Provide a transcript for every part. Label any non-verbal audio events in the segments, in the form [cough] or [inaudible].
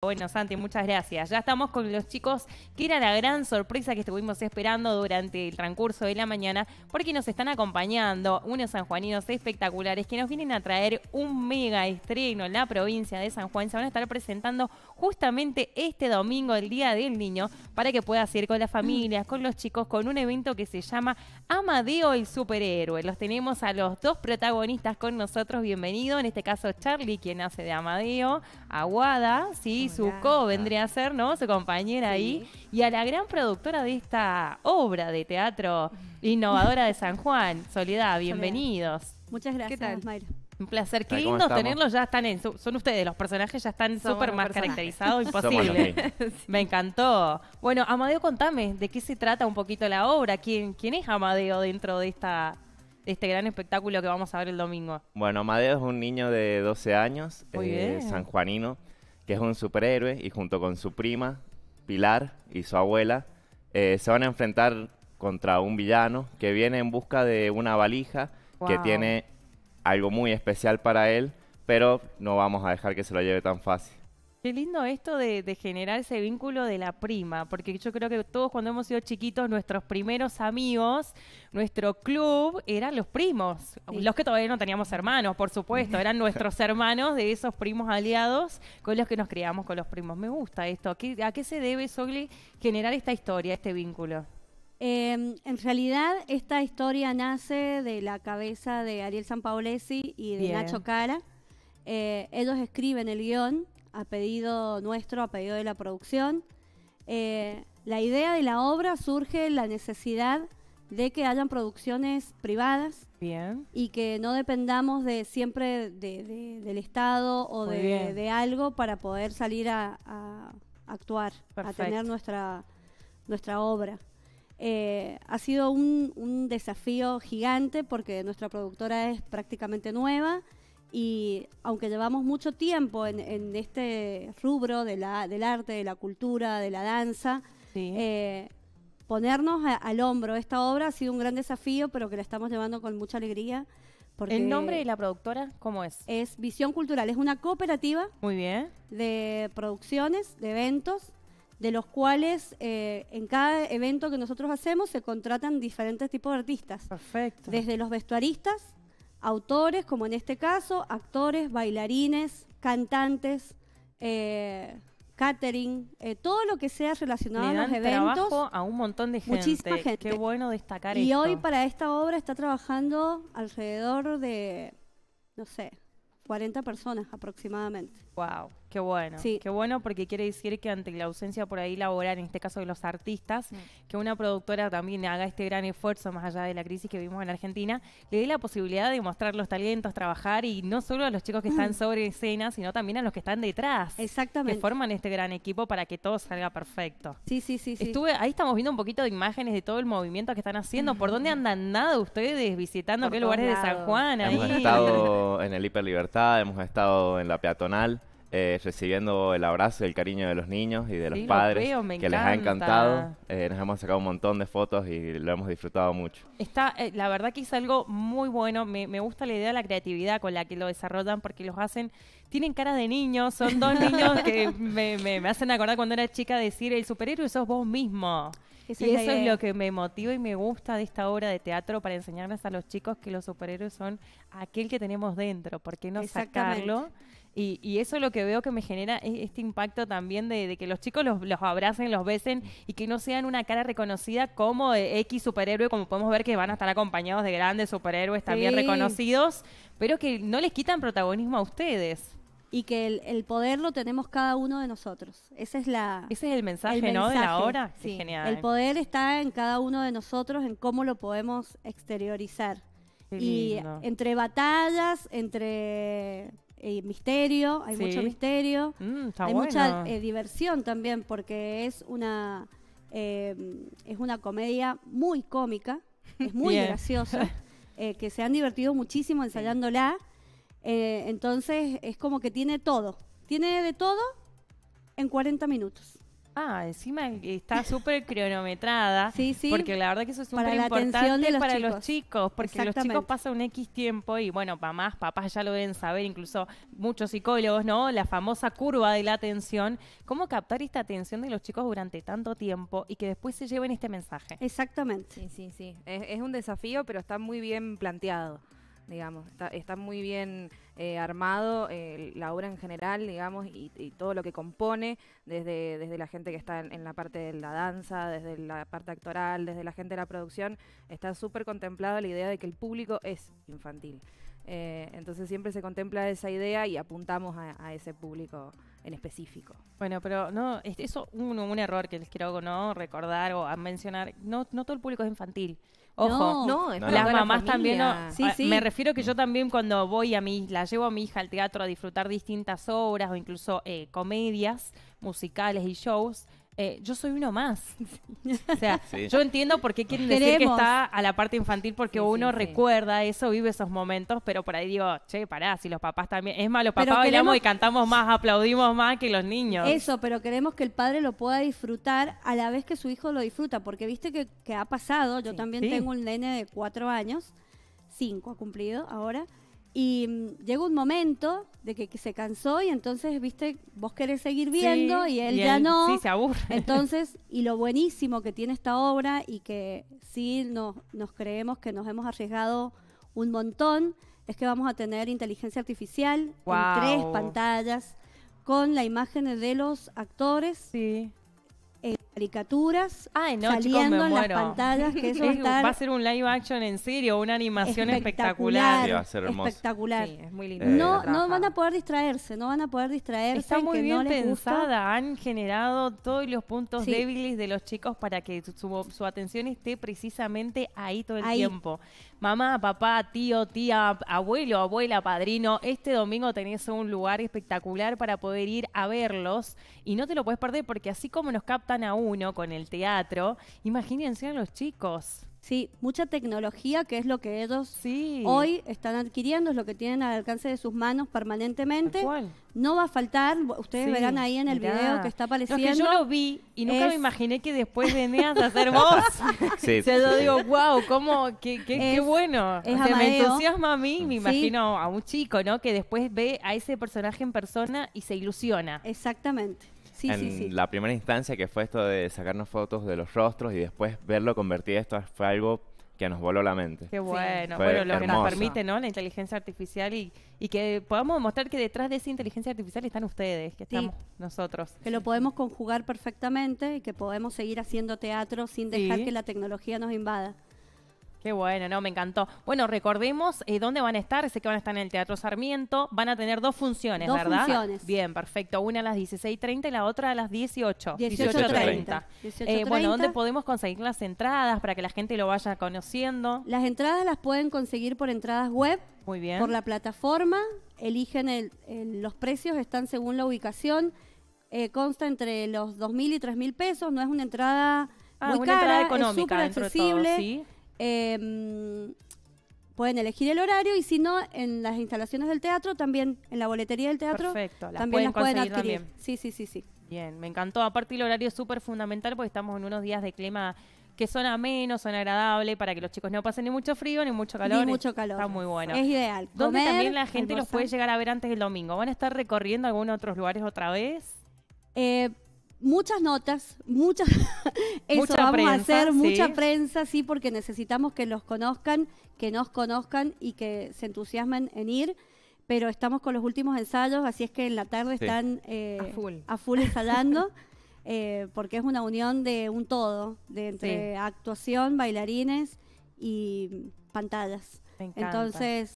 Bueno, Santi, muchas gracias. Ya estamos con los chicos, que era la gran sorpresa que estuvimos esperando durante el transcurso de la mañana, porque nos están acompañando unos sanjuaninos espectaculares que nos vienen a traer un mega estreno en la provincia de San Juan. Se van a estar presentando justamente este domingo, el Día del Niño, para que puedas ir con las mm. familias, con los chicos, con un evento que se llama Amadeo el Superhéroe. Los tenemos a los dos protagonistas con nosotros, bienvenido, en este caso Charlie, quien hace de Amadeo, Aguada, sí, su co vendría a ser, ¿no? Su compañera ahí, y a la gran productora de esta obra de teatro mm. innovadora de San Juan, Soledad, bienvenidos. Muchas gracias, un placer. Qué lindo tenerlos. Ya están en. Son ustedes, los personajes ya están súper más caracterizados, imposible. [laughs] Me encantó. Bueno, Amadeo, contame de qué se trata un poquito la obra. ¿Quién, quién es Amadeo dentro de esta este gran espectáculo que vamos a ver el domingo? Bueno, Amadeo es un niño de 12 años, eh, sanjuanino, que es un superhéroe y junto con su prima, Pilar, y su abuela, eh, se van a enfrentar contra un villano que viene en busca de una valija que tiene algo muy especial para él, pero no vamos a dejar que se lo lleve tan fácil. Qué lindo esto de, generar ese vínculo de la prima, porque yo creo que todos cuando hemos sido chiquitos, nuestros primeros amigos, nuestro club, eran los primos. Los que todavía no teníamos hermanos, por supuesto, eran [laughs] nuestros hermanos de esos primos aliados con los que nos criamos con los primos. Me gusta esto. ¿A qué, a qué se debe, Sogli, generar esta historia, este vínculo? Em, en realidad, esta historia nace de la cabeza de Ariel Sampaolesi y de Nacho Cara. Eh, ellos escriben el guión a pedido nuestro, a pedido de la producción. Eh, la idea de la obra surge la necesidad de que hayan producciones privadas y que no dependamos de siempre del Estado o de, algo para poder salir a, actuar, a tener nuestra, nuestra obra. Eh, ha sido un, desafío gigante porque nuestra productora es prácticamente nueva y aunque llevamos mucho tiempo en, este rubro de la, del arte, de la cultura, de la danza, eh, ponernos al hombro esta obra ha sido un gran desafío, pero que la estamos llevando con mucha alegría. ¿El nombre de la productora cómo es? Es Visión Cultural, es una cooperativa Muy bien. de producciones, de eventos de los cuales eh, en cada evento que nosotros hacemos se contratan diferentes tipos de artistas. Perfecto. Desde los vestuaristas, autores, como en este caso, actores, bailarines, cantantes, eh, catering, eh, todo lo que sea relacionado a los eventos. Trabajo a un montón de gente. Muchísima gente. Qué bueno destacar y esto. Y hoy para esta obra está trabajando alrededor de, no sé, 40 personas aproximadamente. Wow, qué bueno. Sí. Qué bueno porque quiere decir que ante la ausencia por ahí laboral, en este caso de los artistas, mm. que una productora también haga este gran esfuerzo más allá de la crisis que vimos en Argentina, le dé la posibilidad de mostrar los talentos, trabajar y no solo a los chicos que están [clears throat] sobre escena, sino también a los que están detrás. Exactamente. Que forman este gran equipo para que todo salga perfecto. Sí, sí, sí. Estuve, ahí estamos viendo un poquito de imágenes de todo el movimiento que están haciendo. ¿Por dónde andan nada ustedes visitando qué lugares de San Juan? Hemos estado en el Hiper Libertad, hemos estado en la peatonal. Eh, recibiendo el abrazo y el cariño de los niños y de los padres, que les ha encantado. Eh, nos hemos sacado un montón de fotos y lo hemos disfrutado mucho. Está, eh, la verdad que es algo muy bueno. Me, me, gusta la idea de la creatividad con la que lo desarrollan porque los hacen, tienen cara de niños, son dos [laughs] niños que me, me, hacen acordar cuando era chica decir, el superhéroe sos vos mismo. y eso es lo que me motiva y me gusta de esta obra de teatro para enseñarles a los chicos que los superhéroes son aquel que tenemos dentro, ¿por qué no sacarlo? Y, eso es lo que veo que me genera este impacto también de, que los chicos los, abracen, los besen y que no sean una cara reconocida como X superhéroe, como podemos ver que van a estar acompañados de grandes superhéroes también reconocidos, pero que no les quitan protagonismo a ustedes. Y que el, poder lo tenemos cada uno de nosotros. Esa es la, Ese es el mensaje, ¿no? De la hora. Sí. genial. El poder está en cada uno de nosotros, en cómo lo podemos exteriorizar. y entre batallas, entre eh, misterio, hay mucho misterio, mm, hay mucha eh, diversión también porque es una eh, es una comedia muy cómica, es muy [laughs] graciosa, [laughs] eh, que se han divertido muchísimo ensayándola, entonces es como que tiene todo, tiene de todo en 40 minutos. Ah, encima está súper cronometrada. Sí, sí. Porque la verdad que eso es súper importante para los chicos. Porque los chicos pasan un X tiempo y, bueno, mamás, papás ya lo deben saber, incluso muchos psicólogos, ¿no? La famosa curva de la atención. ¿Cómo captar esta atención de los chicos durante tanto tiempo y que después se lleven este mensaje? Exactamente. Sí, sí, sí. Es, un desafío, pero está muy bien planteado, digamos. está muy bien eh, armado eh, la obra en general, digamos, y, todo lo que compone, desde, desde la gente que está en, la parte de la danza, desde la parte actoral, desde la gente de la producción, está súper contemplada la idea de que el público es infantil. Eh, entonces siempre se contempla esa idea y apuntamos a, ese público en específico. Bueno, pero no, es, eso un, error que les quiero no recordar o mencionar, no, no todo el público es infantil. Ojo, no, las mamás también. Sí, Me refiero que yo también cuando voy a mi, la llevo a mi hija al teatro a disfrutar distintas obras o incluso eh, comedias musicales y shows eh, yo soy uno más. [laughs] o sea, yo entiendo por qué quieren decir que está a la parte infantil, porque uno recuerda eso, vive esos momentos, pero por ahí digo, che, pará, si los papás también. Es más, los papás bailamos y cantamos más, aplaudimos más que los niños. Eso, pero queremos que el padre lo pueda disfrutar a la vez que su hijo lo disfruta, porque viste que, que ha pasado, yo también tengo un nene de cuatro años, cinco ha cumplido ahora y mm, llegó un momento de que, se cansó y entonces, viste, vos querés seguir viendo y él ya no. Sí, se aburre. [laughs] Entonces, y lo buenísimo que tiene esta obra y que sí nos creemos que nos hemos arriesgado un montón, es que vamos a tener inteligencia artificial en tres pantallas con la imagen de los actores. Sí caricaturas saliendo las pantallas va, a ser un live action en serio una animación espectacular espectacular no no van a poder distraerse no van a poder distraerse está muy bien pensada han generado todos los puntos débiles de los chicos para que su, atención esté precisamente ahí todo el tiempo mamá, papá, tío, tía, abuelo, abuela, padrino, este domingo tenés un lugar espectacular para poder ir a verlos y no te lo puedes perder porque así como nos captan a uno con el teatro, imagínense a los chicos. Sí, mucha tecnología que es lo que ellos hoy están adquiriendo, es lo que tienen al alcance de sus manos permanentemente. No va a faltar, ustedes verán ahí en el video que está apareciendo. No, yo lo vi y nunca me imaginé que después venías a ser vos. sí. O sea, yo digo, wow, cómo, qué, bueno. me entusiasma a mí, me imagino a un chico, ¿no? Que después ve a ese personaje en persona y se ilusiona. Exactamente. Sí, en sí, la primera instancia que fue esto de sacarnos fotos de los rostros y después verlo convertir esto fue algo que nos voló la mente. Qué bueno, lo que nos permite, ¿no? La inteligencia artificial y, y, que podamos demostrar que detrás de esa inteligencia artificial están ustedes, que estamos nosotros. Que lo podemos conjugar perfectamente y que podemos seguir haciendo teatro sin dejar que la tecnología nos invada. Qué bueno, no, me encantó. Bueno, recordemos eh, dónde van a estar. Sé que van a estar en el Teatro Sarmiento. Van a tener dos funciones, dos funciones. Bien, perfecto. Una a las 16.30 y la otra a las 18. 18.30. Eh, bueno, ¿dónde podemos conseguir las entradas para que la gente lo vaya conociendo? Las entradas las pueden conseguir por entradas web. Muy bien. Por la plataforma. Eligen el, los precios, están según la ubicación. Eh, consta entre los 2.000 y 3.000 pesos. No es una entrada ah, muy una entrada económica, es accesible. ¿sí? Em, pueden elegir el horario y si no, en las instalaciones del teatro, también en la boletería del teatro, Perfecto, también pueden las pueden adquirir. Sí, sí, sí, sí. Bien, me encantó. Aparte el horario es súper fundamental porque estamos en unos días de clima que son amenos, son agradables para que los chicos no pasen ni mucho frío ni mucho calor. Ni mucho calor. Está muy bueno. Es ideal. Donde también la gente los puede llegar a ver antes del domingo. ¿Van a estar recorriendo algunos otros lugares otra vez? Eh, muchas notas, muchas, [laughs] eso vamos a hacer, mucha prensa, sí, porque necesitamos que los conozcan, que nos conozcan y que se entusiasmen en ir. Pero estamos con los últimos ensayos, así es que en la tarde están eh, a, full. ensayando, [laughs] eh, porque es una unión de un todo, de entre actuación, bailarines y pantallas. Entonces.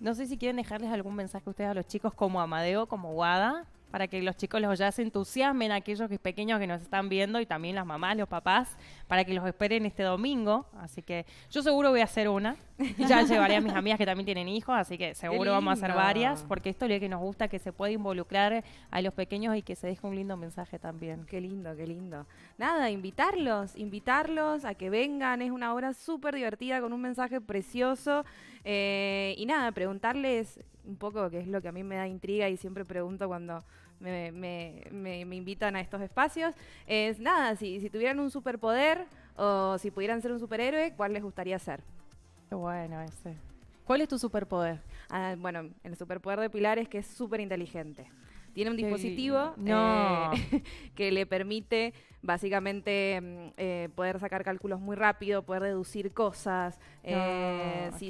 No sé si quieren dejarles algún mensaje a ustedes a los chicos como Amadeo, como Guada para que los chicos los ya se entusiasmen, aquellos pequeños que nos están viendo y también las mamás, los papás, para que los esperen este domingo. Así que yo seguro voy a hacer una. Ya llevaré a mis amigas que también tienen hijos, así que seguro vamos a hacer varias, porque esto es lo que nos gusta, que se pueda involucrar a los pequeños y que se deje un lindo mensaje también. Qué lindo, qué lindo. Nada, invitarlos, invitarlos a que vengan. Es una hora súper divertida con un mensaje precioso. Eh, y nada, preguntarles un poco, que es lo que a mí me da intriga y siempre pregunto cuando me, me, invitan a estos espacios, es nada, si, tuvieran un superpoder o si pudieran ser un superhéroe, ¿cuál les gustaría ser? Qué bueno ese. ¿Cuál es tu superpoder? Ah, bueno, el superpoder de Pilar es que es súper inteligente. Tiene un dispositivo eh, [laughs] que le permite básicamente mm, eh, poder sacar cálculos muy rápido, poder deducir cosas. Eh, sí,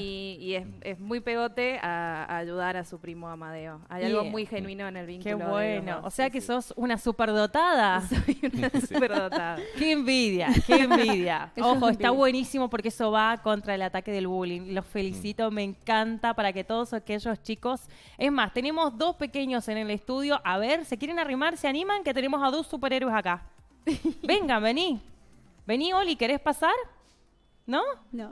Y, es, muy pegote a, ayudar a su primo Amadeo. Hay algo muy genuino en el vínculo. Qué bueno. o sea que sos una superdotada. [laughs] Soy una [laughs] superdotada. qué envidia, qué envidia. Ojo, está buenísimo porque eso va contra el ataque del bullying. Los mm. felicito, me encanta para que todos aquellos chicos. Es más, tenemos dos pequeños en el estudio. A ver, ¿se quieren arrimar? ¿Se animan? Que tenemos a dos superhéroes acá. [laughs] Vengan, vení. Vení, Oli, ¿querés pasar? ¿No?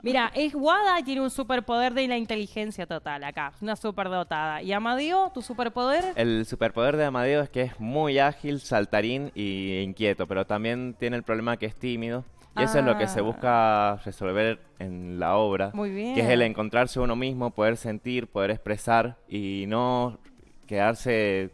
Mira, es Wada, tiene un superpoder de la inteligencia total acá, una superdotada. ¿Y Amadeo, tu superpoder? El superpoder de Amadeo es que es muy ágil, saltarín e inquieto, pero también tiene el problema que es tímido. Y eso es lo que se ah. busca resolver en la obra. Muy bien. Que es el encontrarse uno mismo, poder sentir, poder expresar y no quedarse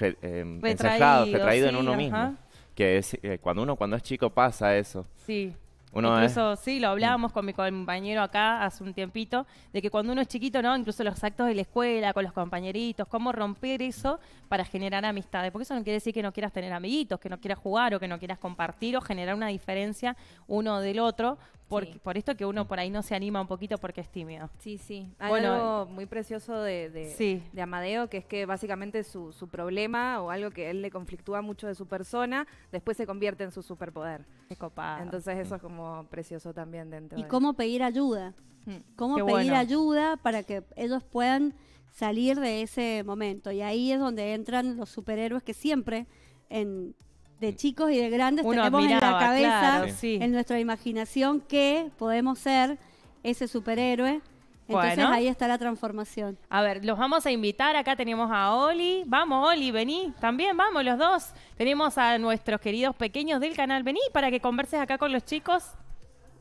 re, em, retraído, en uno mismo. Que es, eh, cuando uno cuando es chico pasa eso. Sí. incluso, sí, lo hablábamos con mi compañero acá hace un tiempito, de que cuando uno es chiquito, ¿no? Incluso los actos de la escuela, con los compañeritos, cómo romper eso para generar amistades. Porque eso no quiere decir que no quieras tener amiguitos, que no quieras jugar o que no quieras compartir o generar una diferencia uno del otro, por, por, esto que uno por ahí no se anima un poquito porque es tímido. Sí, sí. algo muy precioso de, Amadeo, que es que básicamente su, problema o algo que él le conflictúa mucho de su persona, después se convierte en su superpoder. Qué copado. Entonces eso es como precioso también dentro. Y cómo pedir ayuda. Hmm. Cómo pedir ayuda para que ellos puedan salir de ese momento. Y ahí es donde entran los superhéroes que siempre en de mm. chicos y de grandes tenemos en la cabeza, en nuestra imaginación, que podemos ser ese superhéroe. Entonces ahí está la transformación. A ver, los vamos a invitar. Acá tenemos a Oli. Vamos, Oli, vení. También vamos los dos. Tenemos a nuestros queridos pequeños del canal. Vení para que converses acá con los chicos.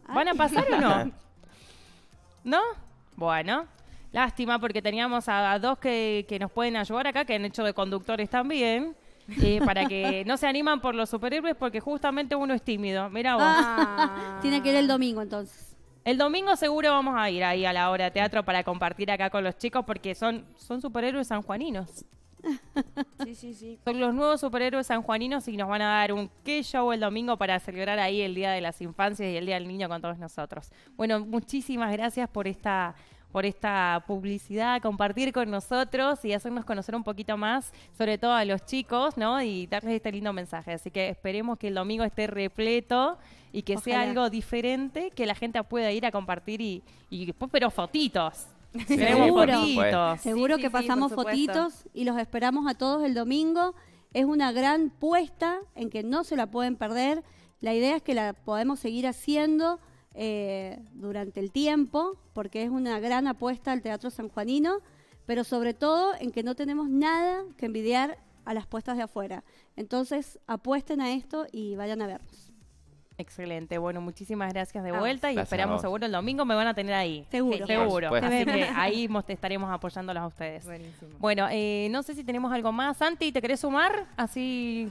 ¿Van a pasar o no? [laughs] ¿No? Bueno, lástima porque teníamos a, dos que, que nos pueden ayudar acá, que han hecho de conductores también. Eh, para que no se animan por los superhéroes porque justamente uno es tímido. Mira vos. Ah. tiene que ir el domingo entonces. El domingo seguro vamos a ir ahí a la obra de teatro para compartir acá con los chicos porque son, son superhéroes sanjuaninos. Sí, sí, sí. Son los nuevos superhéroes sanjuaninos y nos van a dar un qué show el domingo para celebrar ahí el Día de las Infancias y el Día del Niño con todos nosotros. Bueno, muchísimas gracias por esta por esta publicidad, compartir con nosotros y hacernos conocer un poquito más, sobre todo a los chicos, ¿no? Y darles este lindo mensaje. Así que esperemos que el domingo esté repleto y que sea algo diferente que la gente pueda ir a compartir y, y después, pero fotitos. Seguro, Seguro que pasamos fotitos y los esperamos a todos el domingo. Es una gran puesta en que no se la pueden perder. La idea es que la podemos seguir haciendo eh, durante el tiempo, porque es una gran apuesta al teatro sanjuanino, pero sobre todo en que no tenemos nada que envidiar a las puestas de afuera. Entonces, apuesten a esto y vayan a vernos. Excelente, bueno, muchísimas gracias de ah. vuelta y esperamos seguro el domingo me van a tener ahí. Seguro. seguro. [laughs] ahí estaremos apoyándolas a ustedes. Bueno, eh, no sé si tenemos algo más. Santi, ¿te querés sumar? Así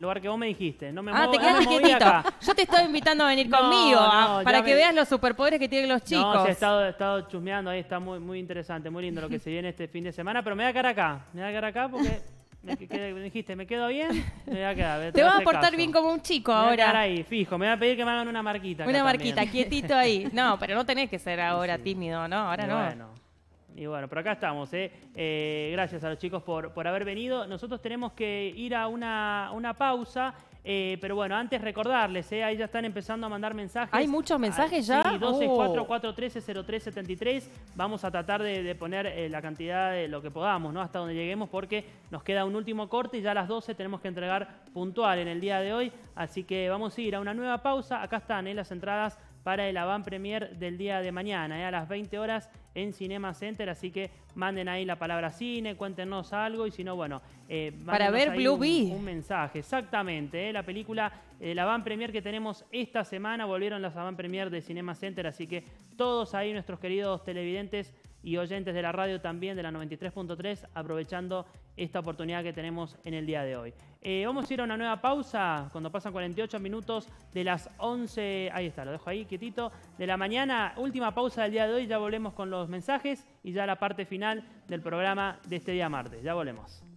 lugar que vos me dijiste. No me ah, muevo, te quietito. Yo te estoy invitando a venir [laughs] conmigo ah, para que veas los superpoderes que tienen los chicos. No, estado, he estado chusmeando ahí, está muy, muy interesante, muy lindo lo que se viene este fin de semana, pero me voy a quedar acá. Me voy a quedar acá porque me, dijiste, me quedo bien, me voy a quedar. Te, vas a portar bien como un chico me ahora. A ahí, fijo, me voy a pedir que me hagan una marquita. Una marquita, quietito ahí. No, pero no tenés que ser ahora tímido, ¿no? Ahora no. Y bueno, pero acá estamos. ¿eh? ¿eh? gracias a los chicos por, por haber venido. Nosotros tenemos que ir a una, una pausa. Eh, pero bueno, antes recordarles, ¿eh? ahí ya están empezando a mandar mensajes. ¿Hay muchos mensajes ya? Sí, 264 0373 Vamos a tratar de, poner la cantidad de lo que podamos, ¿no? Hasta donde lleguemos, porque nos queda un último corte y ya a las 12 tenemos que entregar puntual en el día de hoy. Así que vamos a ir a una nueva pausa. Acá están las entradas para el Avant Premier del día de mañana, eh, a las 20 horas en Cinema Center. Así que manden ahí la palabra cine, cuéntenos algo y si no, bueno, eh, para ver Blue un, un mensaje. Exactamente, eh, la película, el avant premier que tenemos esta semana, volvieron las avant premier de Cinema Center. Así que todos ahí, nuestros queridos televidentes y oyentes de la radio también de la 93.3, aprovechando esta oportunidad que tenemos en el día de hoy. Eh, vamos a ir a una nueva pausa cuando pasan 48 minutos de las 11, ahí está, lo dejo ahí quietito, de la mañana. Última pausa del día de hoy, ya volvemos con los mensajes y ya la parte final del programa de este día martes. Ya volvemos.